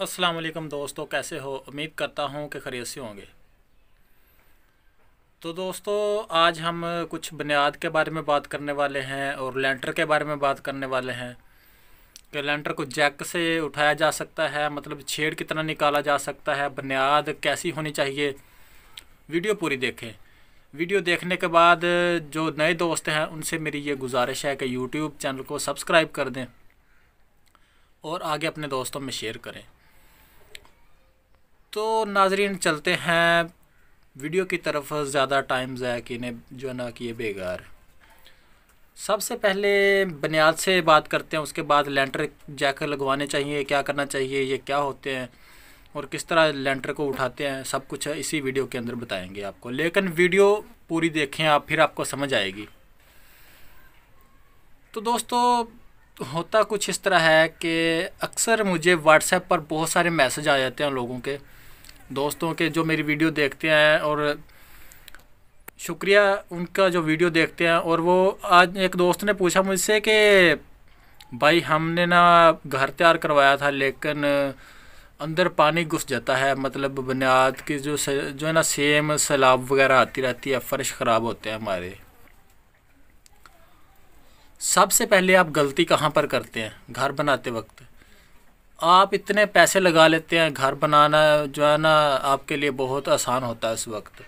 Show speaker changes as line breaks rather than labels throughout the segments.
अस्सलाम वालेकुम दोस्तों कैसे हो उम्मीद करता हूँ कि खरीद से होंगे तो दोस्तों आज हम कुछ बुनियाद के बारे में बात करने वाले हैं और लेंटर के बारे में बात करने वाले हैं कि लेंटर को जैक से उठाया जा सकता है मतलब छेड़ कितना निकाला जा सकता है बुनियाद कैसी होनी चाहिए वीडियो पूरी देखें वीडियो देखने के बाद जो नए दोस्त हैं उनसे मेरी ये गुजारिश है कि यूट्यूब चैनल को सब्सक्राइब कर दें और आगे अपने दोस्तों में शेयर करें तो नाजरीन चलते हैं वीडियो की तरफ ज़्यादा टाइम ज़ाया ने जो ना ये बेकार सबसे पहले बुनियाद से बात करते हैं उसके बाद लेंटर जैकर लगवाने चाहिए क्या करना चाहिए ये क्या होते हैं और किस तरह लेंटर को उठाते हैं सब कुछ है, इसी वीडियो के अंदर बताएंगे आपको लेकिन वीडियो पूरी देखें आप फिर आपको समझ आएगी तो दोस्तों होता कुछ इस तरह है कि अक्सर मुझे व्हाट्सएप पर बहुत सारे मैसेज आ जाते हैं लोगों के दोस्तों के जो मेरी वीडियो देखते हैं और शुक्रिया उनका जो वीडियो देखते हैं और वो आज एक दोस्त ने पूछा मुझसे कि भाई हमने ना घर तैयार करवाया था लेकिन अंदर पानी घुस जाता है मतलब बुनियाद की जो जो है ना सेम सैलाब वगैरह आती रहती है फर्श ख़राब होते हैं हमारे सबसे पहले आप गलती कहाँ पर करते हैं घर बनाते वक्त आप इतने पैसे लगा लेते हैं घर बनाना जो है ना आपके लिए बहुत आसान होता है उस वक्त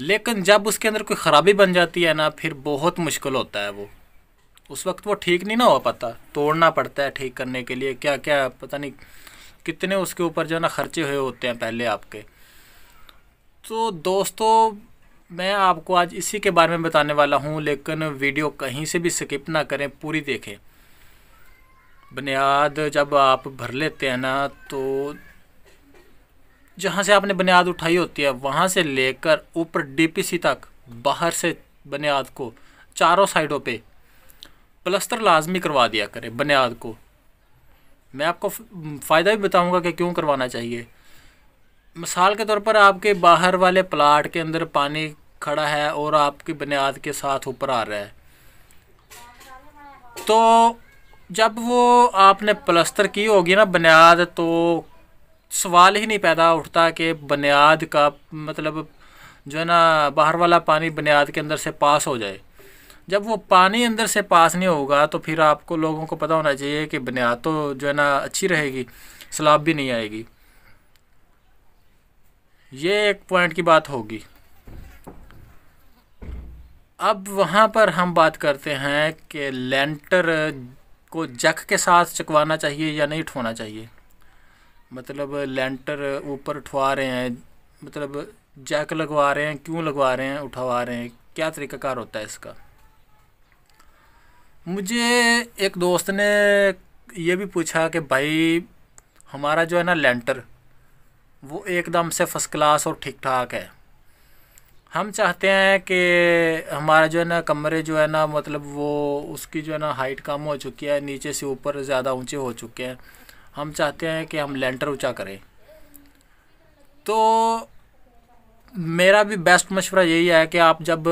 लेकिन जब उसके अंदर कोई ख़राबी बन जाती है ना फिर बहुत मुश्किल होता है वो उस वक्त वो ठीक नहीं ना हो पाता तोड़ना पड़ता है ठीक करने के लिए क्या क्या पता नहीं कितने उसके ऊपर जो है ना खर्चे हुए होते हैं पहले आपके तो दोस्तों मैं आपको आज इसी के बारे में बताने वाला हूँ लेकिन वीडियो कहीं से भी स्किप ना करें पूरी देखें बुनियाद जब आप भर लेते हैं ना तो जहाँ से आपने बुनियाद उठाई होती है वहाँ से लेकर ऊपर डीपीसी तक बाहर से बुनियाद को चारों साइडों पे प्लस्तर लाजमी करवा दिया करें बुनियाद को मैं आपको फ़ायदा भी बताऊंगा कि क्यों करवाना चाहिए मिसाल के तौर पर आपके बाहर वाले प्लाट के अंदर पानी खड़ा है और आपकी बुनियाद के साथ ऊपर आ रहा है तो जब वो आपने प्लस्तर की होगी ना बुनियाद तो सवाल ही नहीं पैदा उठता कि बुनियाद का मतलब जो है ना बाहर वाला पानी बुनियाद के अंदर से पास हो जाए जब वो पानी अंदर से पास नहीं होगा तो फिर आपको लोगों को पता होना चाहिए कि बुनियाद तो जो है ना अच्छी रहेगी सलाब भी नहीं आएगी ये एक पॉइंट की बात होगी अब वहाँ पर हम बात करते हैं कि लेंटर को जख के साथ चकवाना चाहिए या नहीं ठोना चाहिए मतलब लेंटर ऊपर ठवा रहे हैं मतलब जैक लगवा रहे हैं क्यों लगवा रहे हैं उठवा रहे हैं क्या तरीक़ाकार होता है इसका मुझे एक दोस्त ने यह भी पूछा कि भाई हमारा जो है ना लेंटर वो एकदम से फर्स्ट क्लास और ठीक ठाक है हम चाहते हैं कि हमारा जो है ना कमरे जो है ना मतलब वो उसकी जो है ना हाइट कम हो चुकी है नीचे से ऊपर ज़्यादा ऊंचे हो चुके हैं हम चाहते हैं कि हम लेंटर ऊंचा करें तो मेरा भी बेस्ट मशवरा यही है कि आप जब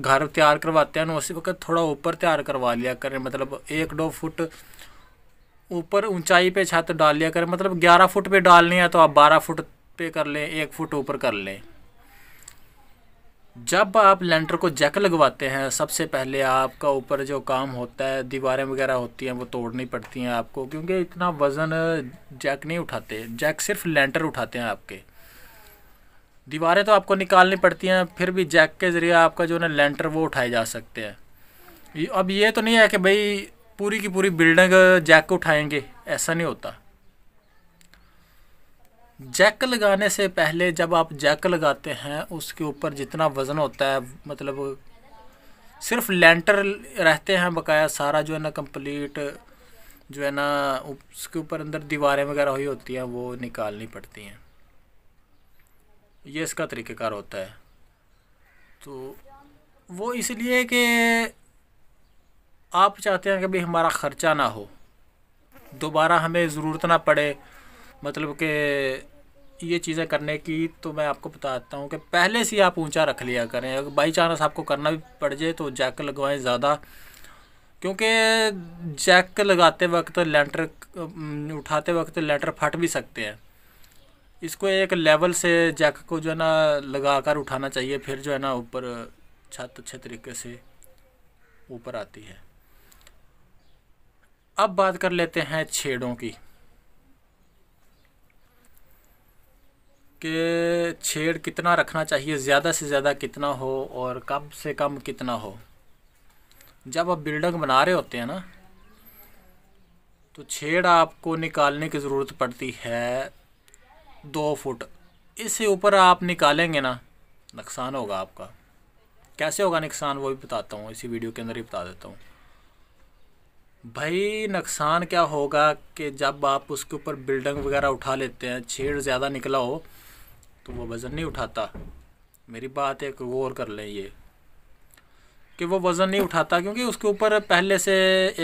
घर तैयार करवाते हैं ना उसी वक्त थोड़ा ऊपर तैयार करवा लिया करें मतलब एक दो फुट ऊपर ऊंचाई पे छत डाल लिया करें मतलब ग्यारह फुट पे डालनी है तो आप बारह फुट पे कर लें एक फुट ऊपर कर लें जब आप लेंटर को जैक लगवाते हैं सबसे पहले आपका ऊपर जो काम होता है दीवारें वगैरह होती हैं वो तोड़नी पड़ती हैं आपको क्योंकि इतना वज़न जैक नहीं उठाते जैक सिर्फ लेंटर उठाते हैं आपके दीवारें तो आपको निकालनी पड़ती हैं फिर भी जैक के ज़रिए आपका जो ना लेंटर वो उठाए जा सकते हैं अब ये तो नहीं है कि भाई पूरी की पूरी बिल्डिंग जैक को उठाएंगे ऐसा नहीं होता जैक लगाने से पहले जब आप जैक लगाते हैं उसके ऊपर जितना वज़न होता है मतलब सिर्फ लेंटर रहते हैं बकाया सारा जो है ना कंप्लीट जो है ना उसके ऊपर अंदर दीवारें वगैरह हुई होती हैं वो निकालनी पड़ती हैं ये इसका तरीक़ेकार होता है तो वो इसलिए कि आप चाहते हैं कि भाई हमारा ख़र्चा ना हो दोबारा हमें ज़रूरत ना पड़े मतलब कि ये चीज़ें करने की तो मैं आपको बताता हूँ कि पहले से आप ऊंचा रख लिया करें अगर बाई चांस आपको करना भी पड़ जाए तो जैक लगवाएं ज़्यादा क्योंकि जैक लगाते वक्त लेंटर उठाते वक्त लेंटर फट भी सकते हैं इसको एक लेवल से जैक को जो है ना लगा कर उठाना चाहिए फिर जो है ना ऊपर छत अच्छे तरीके से ऊपर आती है अब बात कर लेते हैं छेड़ों की कि छेड़ कितना रखना चाहिए ज़्यादा से ज़्यादा कितना हो और कम से कम कितना हो जब आप बिल्डिंग बना रहे होते हैं ना तो छेड़ आपको निकालने की ज़रूरत पड़ती है दो फुट इससे ऊपर आप निकालेंगे ना नुकसान होगा आपका कैसे होगा नुकसान वो भी बताता हूँ इसी वीडियो के अंदर ही बता देता हूँ भाई नुकसान क्या होगा कि जब आप उसके ऊपर बिल्डिंग वगैरह उठा लेते हैं छेड़ ज़्यादा निकला हो तो वो वज़न नहीं उठाता मेरी बात एक गौर कर लें ये कि वो वज़न नहीं उठाता क्योंकि उसके ऊपर पहले से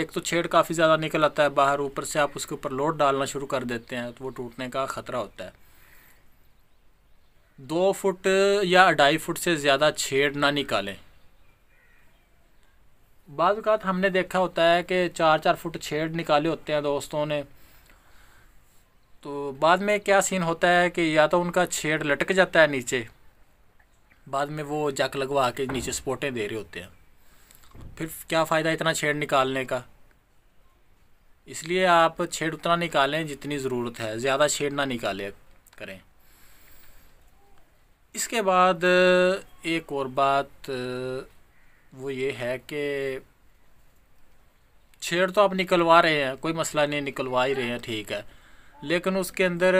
एक तो छेड़ काफ़ी ज़्यादा निकल आता है बाहर ऊपर से आप उसके ऊपर लोड डालना शुरू कर देते हैं तो वो टूटने का ख़तरा होता है दो फुट या ढाई फुट से ज़्यादा छेड़ ना निकालें बाद हमने देखा होता है कि चार चार फुट छेड़ निकाले होते हैं दोस्तों ने तो बाद में क्या सीन होता है कि या तो उनका छेड़ लटक जाता है नीचे बाद में वो जक लगवा के नीचे सपोर्टें दे रहे होते हैं फिर क्या फ़ायदा इतना छेड़ निकालने का इसलिए आप छेड़ उतना निकालें जितनी ज़रूरत है ज़्यादा छेड़ ना निकाले करें इसके बाद एक और बात वो ये है कि छेड़ तो आप निकलवा रहे हैं कोई मसला नहीं निकलवा ही रहे हैं ठीक है लेकिन उसके अंदर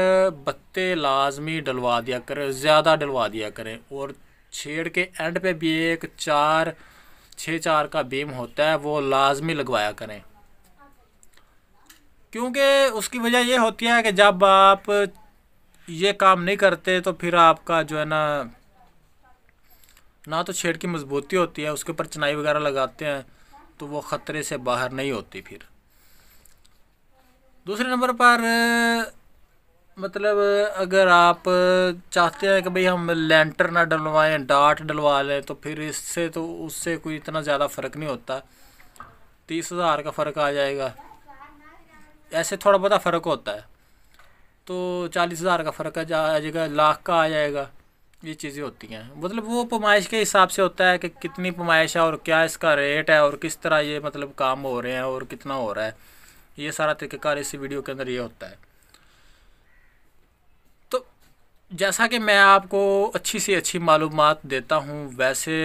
बत्ते लाजमी डलवा दिया करें ज़्यादा डलवा दिया करें और छेड़ के एंड पे भी एक चार छः चार का बीम होता है वो लाजमी लगवाया करें क्योंकि उसकी वजह ये होती है कि जब आप ये काम नहीं करते तो फिर आपका जो है ना ना तो छेड़ की मजबूती होती है उसके ऊपर चनाई वगैरह लगाते हैं तो वो ख़तरे से बाहर नहीं होती फिर दूसरे नंबर पर मतलब अगर आप चाहते हैं कि भाई हम लेंटर ना डलवाएं डाट डलवा लें तो फिर इससे तो उससे कोई इतना ज़्यादा फ़र्क नहीं होता तीस हज़ार का फ़र्क आ जाएगा ऐसे थोड़ा बहुत फ़र्क होता है तो चालीस हज़ार का फ़र्क आ जाएगा लाख का आ जाएगा ये चीज़ें होती हैं मतलब वो पमाइश के हिसाब से होता है कि कितनी पमाइश है और क्या इसका रेट है और किस तरह ये मतलब काम हो रहे हैं और कितना हो रहा है ये सारा तरीक़ेकार इसी वीडियो के अंदर ये होता है तो जैसा कि मैं आपको अच्छी से अच्छी मालूम देता हूँ वैसे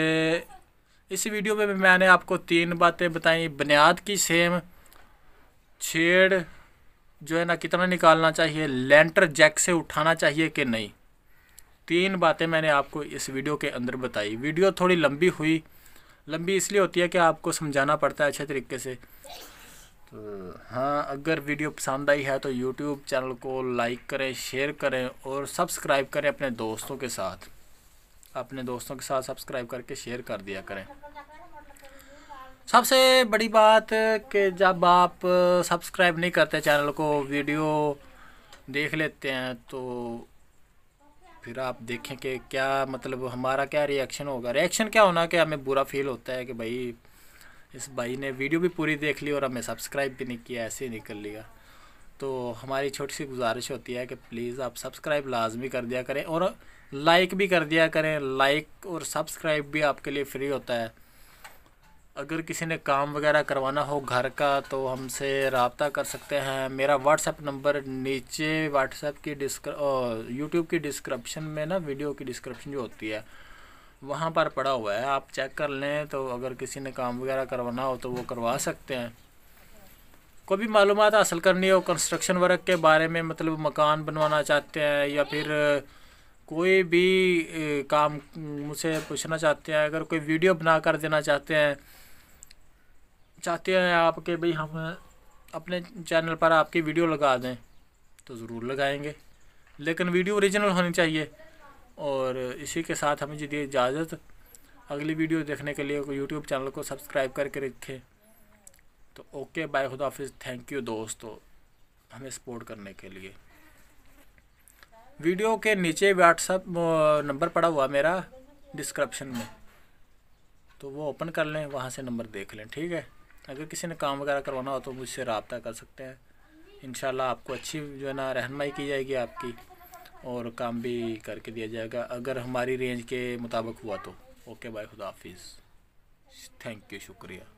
इस वीडियो में मैंने आपको तीन बातें बताई बुनियाद की सेम छेड़ जो है ना कितना निकालना चाहिए लेंटर जैक से उठाना चाहिए कि नहीं तीन बातें मैंने आपको इस वीडियो के अंदर बताई वीडियो थोड़ी लंबी हुई लंबी इसलिए होती है कि आपको समझाना पड़ता है अच्छे तरीके से हाँ अगर वीडियो पसंद आई है तो यूट्यूब चैनल को लाइक करें शेयर करें और सब्सक्राइब करें अपने दोस्तों के साथ अपने दोस्तों के साथ सब्सक्राइब करके शेयर कर दिया करें सबसे बड़ी बात कि जब आप सब्सक्राइब नहीं करते चैनल को वीडियो देख लेते हैं तो फिर आप देखें कि क्या मतलब हमारा क्या रिएक्शन होगा रिएक्शन क्या होना कि हमें बुरा फील होता है कि भाई इस भाई ने वीडियो भी पूरी देख ली और हमें सब्सक्राइब भी नहीं किया ऐसे ही निकल लिया तो हमारी छोटी सी गुजारिश होती है कि प्लीज़ आप सब्सक्राइब लाजमी कर दिया करें और लाइक भी कर दिया करें लाइक और सब्सक्राइब भी आपके लिए फ्री होता है अगर किसी ने काम वगैरह करवाना हो घर का तो हमसे रबता कर सकते हैं मेरा व्हाट्सएप नंबर नीचे व्हाट्सएप की डिस्क्र यूट्यूब की डिस्क्रिप्शन में ना वीडियो की डिस्क्रिप्शन जो होती है वहाँ पर पड़ा हुआ है आप चेक कर लें तो अगर किसी ने काम वगैरह करवाना हो तो वो करवा सकते हैं कोई भी मालूम हासिल करनी हो कंस्ट्रक्शन वर्क के बारे में मतलब मकान बनवाना चाहते हैं या फिर कोई भी काम मुझसे पूछना चाहते हैं अगर कोई वीडियो बना कर देना चाहते हैं चाहते हैं आप कि भाई हम अपने चैनल पर आपकी वीडियो लगा दें तो ज़रूर लगाएंगे लेकिन वीडियो ओरिजिनल होनी चाहिए और इसी के साथ हमें जी दिए इजाज़त अगली वीडियो देखने के लिए यूट्यूब चैनल को सब्सक्राइब करके रखें तो ओके बाय खुदा हाफिज़ थैंक यू दोस्तों हमें सपोर्ट करने के लिए वीडियो के नीचे व्हाट्सअप नंबर पड़ा हुआ मेरा डिस्क्रिप्शन में तो वो ओपन कर लें वहाँ से नंबर देख लें ठीक है अगर किसी ने काम वगैरह करवाना हो तो मुझसे रबता कर सकते हैं इन आपको अच्छी जो है ना रहनमाई की जाएगी आपकी और काम भी करके दिया जाएगा अगर हमारी रेंज के मुताबिक हुआ तो ओके बाय खुदा हाफिज़ थैंक यू शुक्रिया